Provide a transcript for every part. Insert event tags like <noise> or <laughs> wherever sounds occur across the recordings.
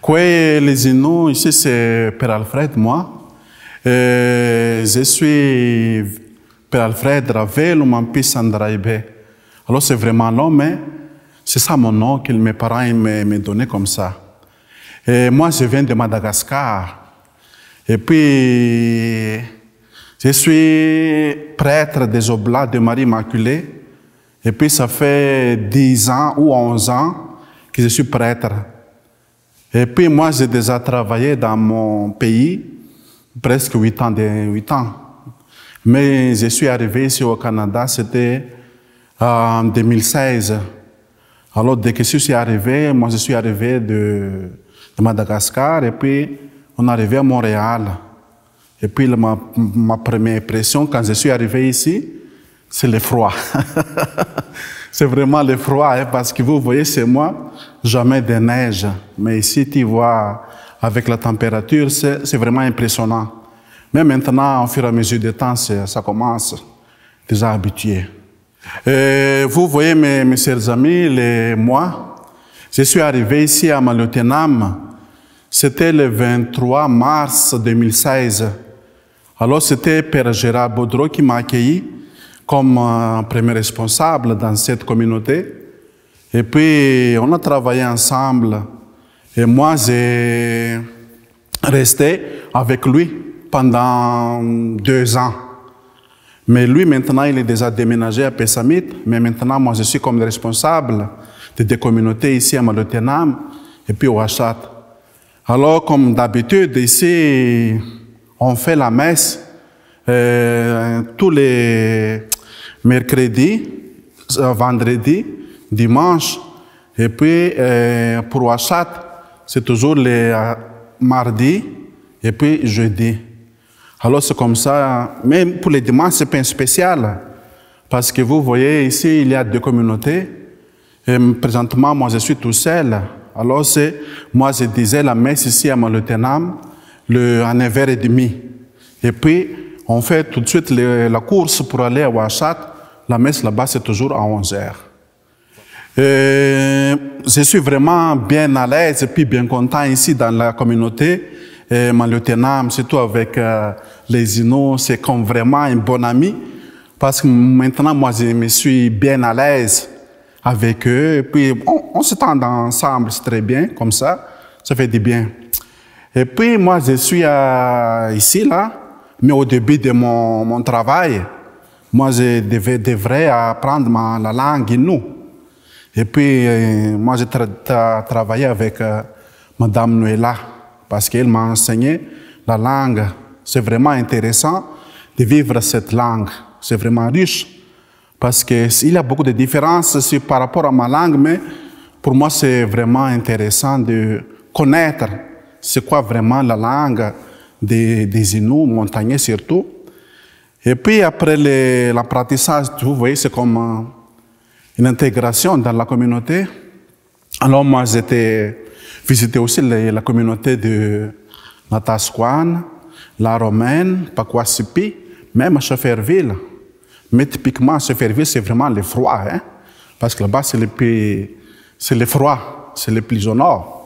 Quelezino, ici c'est Père Alfred, moi. Euh, je suis Père Alfred Ravel, ou fils Andraibe. Alors c'est vraiment l'homme mais hein. c'est ça mon nom que mes parents me, donné comme ça. Et moi, je viens de Madagascar. Et puis, je suis prêtre des Oblats de Marie Immaculée. Et puis, ça fait 10 ans ou 11 ans que je suis prêtre. Et puis moi, j'ai déjà travaillé dans mon pays presque 8 ans, ans. Mais je suis arrivé ici au Canada, c'était euh, en 2016. Alors, dès que je suis arrivé, moi, je suis arrivé de, de Madagascar et puis on est arrivé à Montréal. Et puis, ma, ma première impression quand je suis arrivé ici, c'est le froid. <laughs> C'est vraiment le froid, hein, parce que vous voyez, c'est moi, jamais de neige. Mais ici, tu vois, avec la température, c'est vraiment impressionnant. Mais maintenant, au fur et à mesure du temps, ça commence. Déjà habitué. vous voyez, mes, mes chers amis, les, moi, je suis arrivé ici à Maloténam. C'était le 23 mars 2016. Alors, c'était Père Gérard Baudreau qui m'a accueilli comme premier responsable dans cette communauté. Et puis, on a travaillé ensemble. Et moi, j'ai resté avec lui pendant deux ans. Mais lui, maintenant, il est déjà déménagé à Pessamit. Mais maintenant, moi, je suis comme responsable de des communautés ici à Malotenam et puis au Hachat. Alors, comme d'habitude, ici, on fait la messe euh, tous les mercredi, euh, vendredi, dimanche. Et puis euh, pour achat c'est toujours les euh, mardi et puis jeudi. Alors c'est comme ça. mais pour les dimanches, c'est pas spécial. Parce que vous voyez ici, il y a deux communautés. Et présentement, moi, je suis tout seul. Alors c'est, moi, je disais la messe ici à lieutenant, le, 9h30 et demi. Et puis, on fait tout de suite la course pour aller à Ouachat. La messe là-bas, c'est toujours à 11 heures. je suis vraiment bien à l'aise et puis bien content ici dans la communauté. Et mon lieutenant, surtout avec euh, les Inos, c'est comme vraiment un bon ami. Parce que maintenant, moi, je me suis bien à l'aise avec eux. Et puis, on, se tend ensemble, c'est très bien, comme ça. Ça fait du bien. Et puis, moi, je suis ici, là. Mais au début de mon, mon travail, moi, je devais, devrais apprendre ma, la langue nous. Et puis, euh, moi, j'ai travaillé avec euh, Madame Noëlla parce qu'elle m'a enseigné la langue. C'est vraiment intéressant de vivre cette langue. C'est vraiment riche parce qu'il y a beaucoup de différences par rapport à ma langue, mais pour moi, c'est vraiment intéressant de connaître c'est quoi vraiment la langue des, des Inuits montagnais surtout. Et puis après l'apprentissage, vous voyez, c'est comme euh, une intégration dans la communauté. Alors moi, j'étais visité aussi la communauté de Natasquan, la Romaine, Pakwasipi, même à Chefferville. Mais typiquement, Chefferville, c'est vraiment le froid, hein. parce que là-bas, c'est le, le froid, c'est le plus au nord.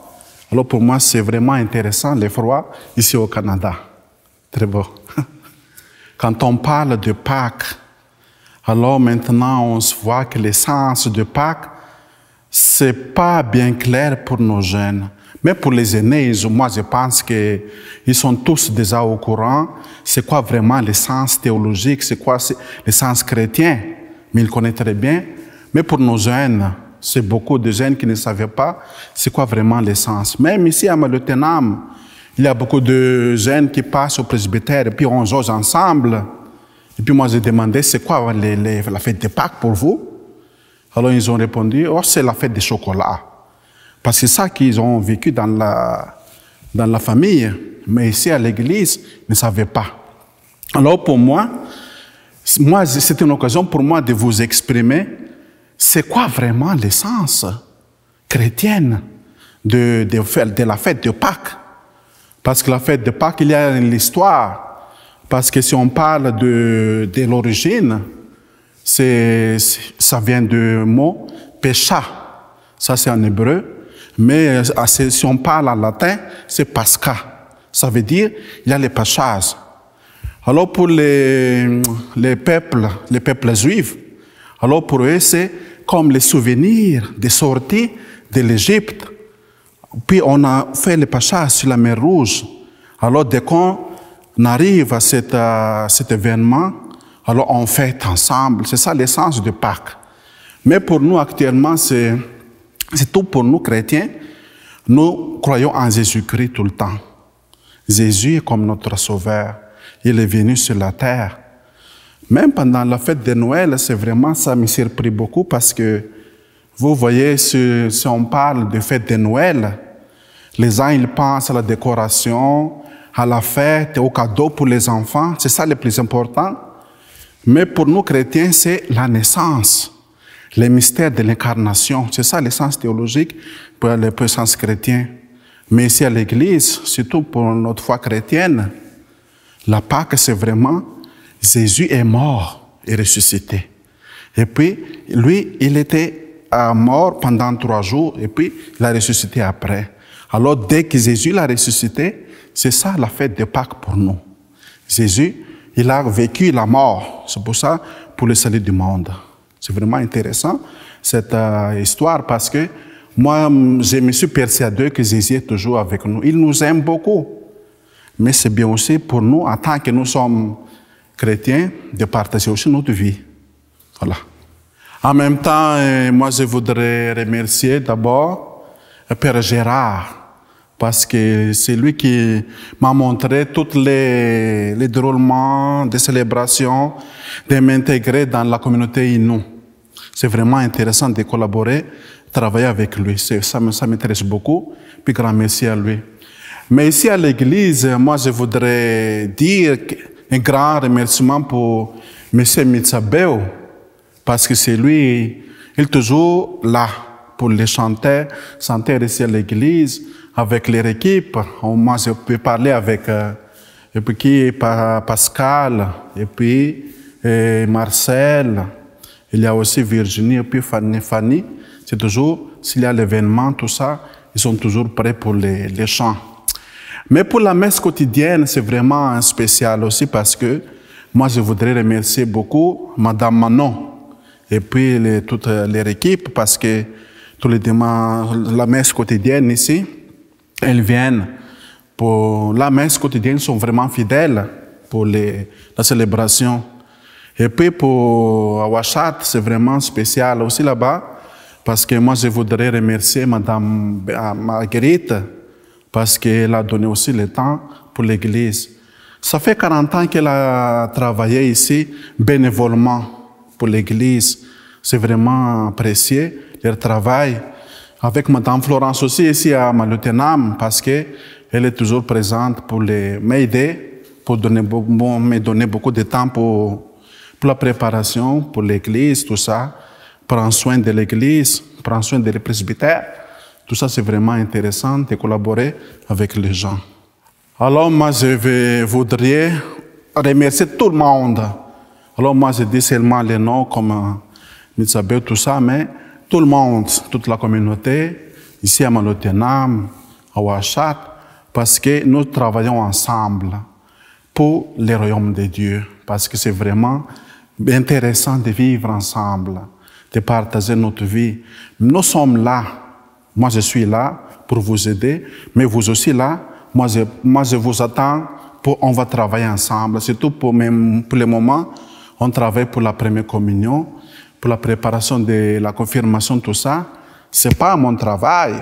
Alors pour moi, c'est vraiment intéressant, l'effroi, ici au Canada. Très beau. <laughs> Quand on parle de Pâques, alors maintenant on se voit que l'essence de Pâques, c'est pas bien clair pour nos jeunes. Mais pour les aînés, moi je pense qu'ils sont tous déjà au courant, c'est quoi vraiment l'essence théologique, c'est quoi l'essence chrétien. Mais ils connaissent très bien. Mais pour nos jeunes, c'est beaucoup de jeunes qui ne savaient pas c'est quoi vraiment l'essence. Même ici à Malotenam, il y a beaucoup de jeunes qui passent au presbytère et puis on jauge ensemble. Et puis moi, j'ai demandé, c'est quoi la fête de Pâques pour vous Alors ils ont répondu, oh, c'est la fête des chocolats. Parce que c'est ça qu'ils ont vécu dans la, dans la famille. Mais ici à l'église, ils ne savaient pas. Alors pour moi, moi c'était une occasion pour moi de vous exprimer c'est quoi vraiment l'essence chrétienne de, de, la fête de Pâques Parce que la fête de Pâques, il y a l'histoire. Parce que si on parle de, de l'origine, c'est, ça vient du mot pécha. Ça, c'est en hébreu. Mais euh, si on parle en latin, c'est pasca. Ça veut dire, il y a les pachas. Alors pour les, les peuples, les peuples juifs, alors pour eux, c'est comme les souvenirs des sorties de l'Égypte. Puis on a fait le pacha sur la mer Rouge. Alors dès qu'on arrive à cet, euh, cet événement, alors on fête ensemble. C'est ça l'essence du Pâques. Mais pour nous actuellement, c'est tout pour nous chrétiens. Nous croyons en Jésus-Christ tout le temps. Jésus est comme notre sauveur. Il est venu sur la terre même pendant la fête de Noël, c'est vraiment ça me surprit beaucoup parce que vous voyez, si, on parle de fête de Noël, les gens, ils pensent à la décoration, à la fête, au cadeau pour les enfants. C'est ça le plus important. Mais pour nous chrétiens, c'est la naissance, le mystère de l'incarnation. C'est ça l'essence théologique pour les puissances chrétiens. Mais ici à l'Église, surtout pour notre foi chrétienne, la Pâque, c'est vraiment Jésus est mort et ressuscité. Et puis, lui, il était mort pendant trois jours et puis il a ressuscité après. Alors, dès que Jésus l'a ressuscité, c'est ça la fête de Pâques pour nous. Jésus, il a vécu la mort. C'est pour ça, pour le salut du monde. C'est vraiment intéressant, cette euh, histoire, parce que moi, je me suis persuadé que Jésus est toujours avec nous. Il nous aime beaucoup. Mais c'est bien aussi pour nous, en tant que nous sommes chrétien de partager aussi notre vie. Voilà. En même temps, euh, moi, je voudrais remercier d'abord euh, Père Gérard, parce que c'est lui qui m'a montré tous les, les déroulements des célébrations, de m'intégrer dans la communauté Inou. C'est vraiment intéressant de collaborer, travailler avec lui. Ça, ça m'intéresse beaucoup. Puis grand merci à lui. Mais ici à l'église, moi, je voudrais dire que un grand remerciement pour M. Mitsabeo, parce que c'est lui, il est toujours là pour les chanter, chanter ici à l'église, avec leur équipe. Moi, je peux parler avec euh, et puis, Pascal, et puis euh, Marcel, il y a aussi Virginie, et puis Fanny. c'est toujours, s'il y a l'événement, tout ça, ils sont toujours prêts pour les chants. Mais pour la messe quotidienne, c'est vraiment un spécial aussi parce que moi, je voudrais remercier beaucoup Madame Manon et puis les, toute leur équipe parce que tous les dimanches, la messe quotidienne ici, elles viennent pour la messe quotidienne, sont vraiment fidèles pour les, la célébration. Et puis pour Awashat, c'est vraiment spécial aussi là-bas parce que moi, je voudrais remercier Madame euh, Marguerite parce qu'elle a donné aussi le temps pour l'Église. Ça fait 40 ans qu'elle a travaillé ici bénévolement pour l'Église. C'est vraiment apprécié leur travail. Avec Madame Florence aussi ici à Malutenam parce qu'elle est toujours présente pour les m'aider, pour donner, bon, me donner beaucoup de temps pour, la préparation, pour l'Église, tout ça. Prendre soin de l'Église, prendre soin des presbytères. Tout ça, c'est vraiment intéressant de collaborer avec les gens. Alors, moi, je voudrais remercier tout le monde. Alors, moi, je dis seulement les noms comme euh, Mitsabé, tout ça, mais tout le monde, toute la communauté, ici à Malotenam, à Ouachat, parce que nous travaillons ensemble pour le royaume de Dieu, parce que c'est vraiment intéressant de vivre ensemble, de partager notre vie. Nous sommes là moi, je suis là pour vous aider, mais vous aussi là, moi, je, moi, je vous attends pour, on va travailler ensemble. tout pour, pour le moment, on travaille pour la première communion, pour la préparation de la confirmation, tout ça. C'est pas mon travail,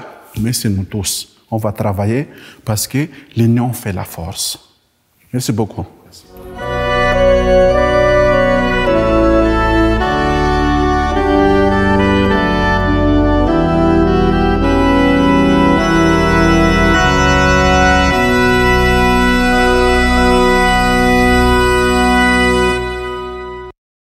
mais c'est nous tous. On va travailler parce que l'union fait la force. Merci beaucoup.